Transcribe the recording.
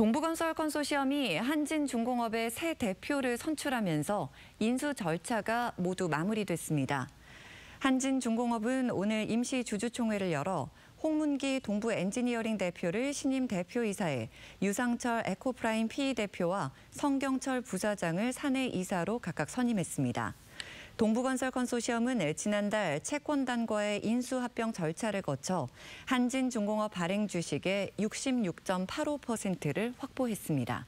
동부건설 컨소시엄이 한진중공업의 새 대표를 선출하면서 인수 절차가 모두 마무리됐습니다. 한진중공업은 오늘 임시 주주총회를 열어 홍문기 동부 엔지니어링 대표를 신임 대표이사에 유상철 에코프라임 p 대표와 성경철 부사장을 사내 이사로 각각 선임했습니다. 동부건설 컨소시엄은 지난달 채권단과의 인수합병 절차를 거쳐 한진중공업 발행 주식의 66.85%를 확보했습니다.